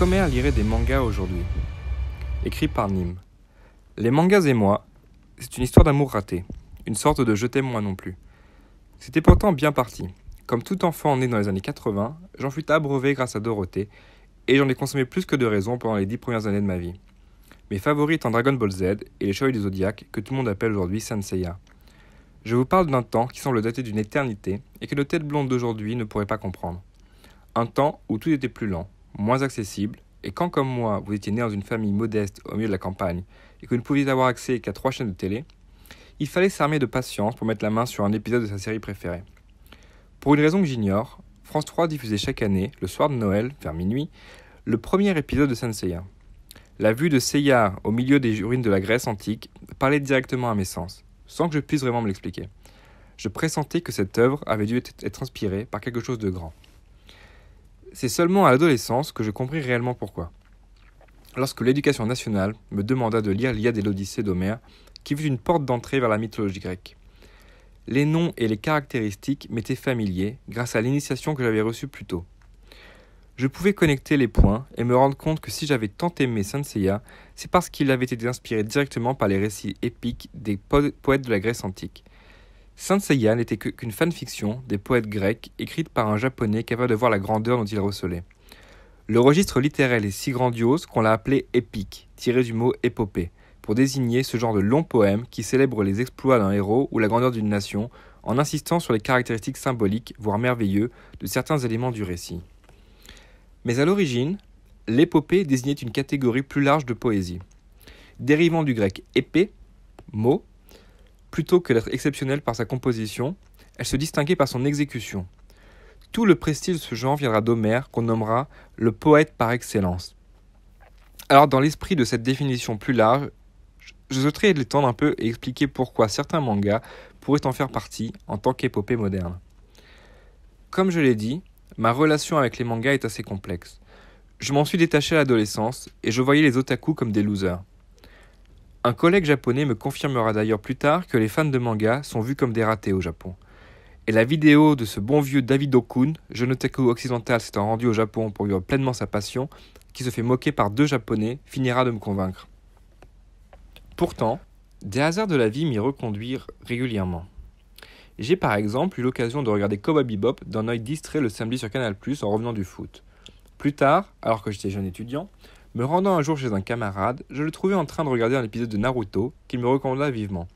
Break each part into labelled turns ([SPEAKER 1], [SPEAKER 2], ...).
[SPEAKER 1] Comment lire des mangas aujourd'hui. Écrit par Nîmes. Les mangas et moi, c'est une histoire d'amour ratée, une sorte de je t'aime moi non plus. C'était pourtant bien parti. Comme tout enfant né dans les années 80, j'en fus abreuvé grâce à Dorothée, et j'en ai consommé plus que de raison pendant les dix premières années de ma vie. Mes favoris étant Dragon Ball Z et les Chevaliers du Zodiac, que tout le monde appelle aujourd'hui Senseiya. Je vous parle d'un temps qui semble dater d'une éternité et que le têtes blonde d'aujourd'hui ne pourrait pas comprendre. Un temps où tout était plus lent, moins accessible, et quand comme moi, vous étiez né dans une famille modeste au milieu de la campagne et que vous ne pouviez avoir accès qu'à trois chaînes de télé, il fallait s'armer de patience pour mettre la main sur un épisode de sa série préférée. Pour une raison que j'ignore, France 3 diffusait chaque année, le soir de Noël, vers minuit, le premier épisode de Senseiya. La vue de Seiya au milieu des ruines de la Grèce antique parlait directement à mes sens, sans que je puisse vraiment me l'expliquer. Je pressentais que cette œuvre avait dû être inspirée par quelque chose de grand. C'est seulement à l'adolescence que je compris réellement pourquoi. Lorsque l'éducation nationale me demanda de lire l'ia et l'Odyssée d'Homère, qui fut une porte d'entrée vers la mythologie grecque. Les noms et les caractéristiques m'étaient familiers grâce à l'initiation que j'avais reçue plus tôt. Je pouvais connecter les points et me rendre compte que si j'avais tant aimé Saint c'est parce qu'il avait été inspiré directement par les récits épiques des poètes de la Grèce antique. Saint Seiya n'était qu'une fanfiction des poètes grecs écrite par un japonais capable de voir la grandeur dont il recelait. Le registre littéraire est si grandiose qu'on l'a appelé épique, tiré du mot épopée, pour désigner ce genre de long poème qui célèbre les exploits d'un héros ou la grandeur d'une nation, en insistant sur les caractéristiques symboliques, voire merveilleuses, de certains éléments du récit. Mais à l'origine, l'épopée désignait une catégorie plus large de poésie. Dérivant du grec épée, mot, Plutôt que d'être exceptionnelle par sa composition, elle se distinguait par son exécution. Tout le prestige de ce genre viendra d'Homère, qu'on nommera le poète par excellence. Alors, dans l'esprit de cette définition plus large, je souhaiterais l'étendre un peu et expliquer pourquoi certains mangas pourraient en faire partie en tant qu'épopée moderne. Comme je l'ai dit, ma relation avec les mangas est assez complexe. Je m'en suis détaché à l'adolescence et je voyais les otaku comme des losers. Un collègue japonais me confirmera d'ailleurs plus tard que les fans de manga sont vus comme des ratés au Japon. Et la vidéo de ce bon vieux David Okun, jeune otaku occidental s'étant rendu au Japon pour vivre pleinement sa passion, qui se fait moquer par deux japonais, finira de me convaincre. Pourtant, des hasards de la vie m'y reconduirent régulièrement. J'ai par exemple eu l'occasion de regarder Cowboy Bebop d'un œil distrait le samedi sur Canal+, en revenant du foot. Plus tard, alors que j'étais jeune étudiant, me rendant un jour chez un camarade, je le trouvais en train de regarder un épisode de Naruto qu'il me recommanda vivement.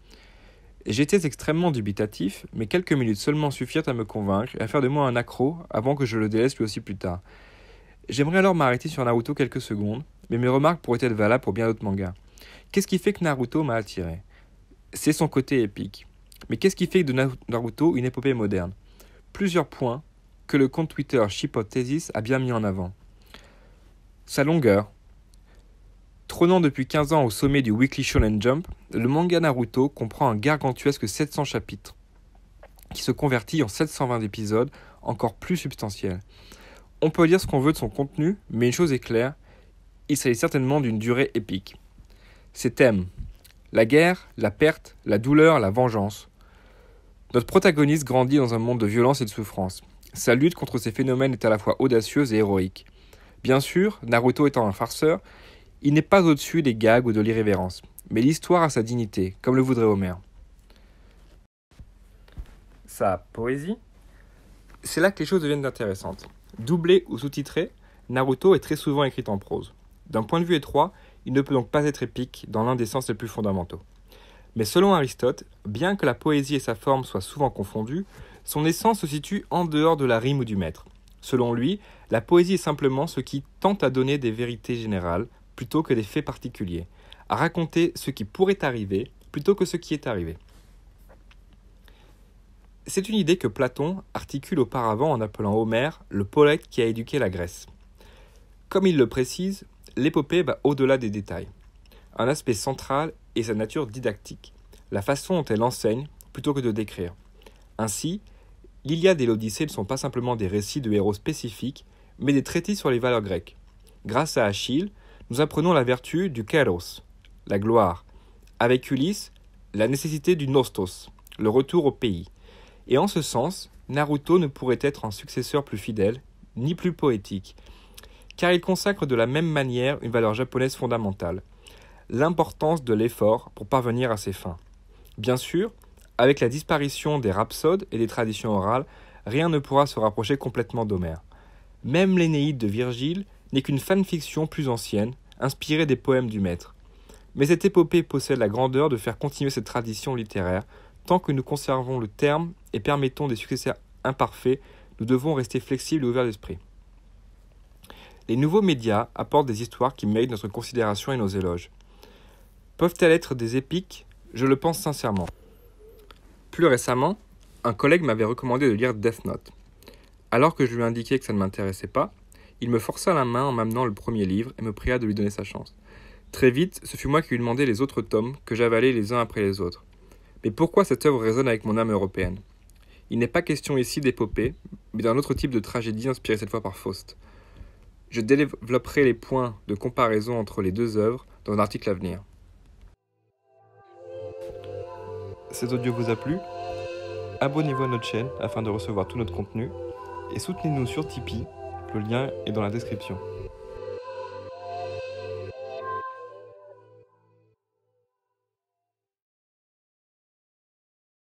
[SPEAKER 1] J'étais extrêmement dubitatif, mais quelques minutes seulement suffirent à me convaincre et à faire de moi un accro avant que je le délaisse lui aussi plus tard. J'aimerais alors m'arrêter sur Naruto quelques secondes, mais mes remarques pourraient être valables pour bien d'autres mangas. Qu'est-ce qui fait que Naruto m'a attiré C'est son côté épique. Mais qu'est-ce qui fait de Naruto une épopée moderne Plusieurs points que le compte Twitter Shippothesis a bien mis en avant. Sa longueur, Trônant depuis 15 ans au sommet du Weekly Shonen Jump, le manga Naruto comprend un gargantuesque 700 chapitres, qui se convertit en 720 épisodes encore plus substantiels. On peut dire ce qu'on veut de son contenu, mais une chose est claire, il s'agit certainement d'une durée épique. Ses thèmes la guerre, la perte, la douleur, la vengeance. Notre protagoniste grandit dans un monde de violence et de souffrance. Sa lutte contre ces phénomènes est à la fois audacieuse et héroïque. Bien sûr, Naruto étant un farceur, il n'est pas au-dessus des gags ou de l'irrévérence, mais l'histoire a sa dignité, comme le voudrait Homer. Sa poésie C'est là que les choses deviennent intéressantes. Doublé ou sous-titré, Naruto est très souvent écrit en prose. D'un point de vue étroit, il ne peut donc pas être épique dans l'un des sens les plus fondamentaux. Mais selon Aristote, bien que la poésie et sa forme soient souvent confondues, son essence se situe en dehors de la rime ou du maître. Selon lui, la poésie est simplement ce qui tente à donner des vérités générales, plutôt que des faits particuliers, à raconter ce qui pourrait arriver plutôt que ce qui est arrivé. C'est une idée que Platon articule auparavant en appelant Homère le poète qui a éduqué la Grèce. Comme il le précise, l'épopée va au-delà des détails. Un aspect central est sa nature didactique, la façon dont elle enseigne plutôt que de décrire. Ainsi, l'Iliade et l'Odyssée ne sont pas simplement des récits de héros spécifiques, mais des traités sur les valeurs grecques. Grâce à Achille, nous apprenons la vertu du kéros, la gloire, avec Ulysse, la nécessité du nostos, le retour au pays. Et en ce sens, Naruto ne pourrait être un successeur plus fidèle, ni plus poétique, car il consacre de la même manière une valeur japonaise fondamentale, l'importance de l'effort pour parvenir à ses fins. Bien sûr, avec la disparition des rhapsodes et des traditions orales, rien ne pourra se rapprocher complètement d'Homère. Même l'Énéide de Virgile n'est qu'une fanfiction plus ancienne inspiré des poèmes du maître. Mais cette épopée possède la grandeur de faire continuer cette tradition littéraire. Tant que nous conservons le terme et permettons des successeurs imparfaits, nous devons rester flexibles et ouverts d'esprit. Les nouveaux médias apportent des histoires qui méritent notre considération et nos éloges. Peuvent-elles être des épiques Je le pense sincèrement. Plus récemment, un collègue m'avait recommandé de lire Death Note. Alors que je lui indiquais que ça ne m'intéressait pas, il me força la main en m'amenant le premier livre et me pria de lui donner sa chance. Très vite, ce fut moi qui lui demandai les autres tomes, que j'avalai les uns après les autres. Mais pourquoi cette œuvre résonne avec mon âme européenne Il n'est pas question ici d'épopée, mais d'un autre type de tragédie inspirée cette fois par Faust. Je développerai les points de comparaison entre les deux œuvres dans un article à venir. Cet audio vous a plu Abonnez-vous à notre chaîne afin de recevoir tout notre contenu et soutenez-nous sur Tipeee le lien est dans la description.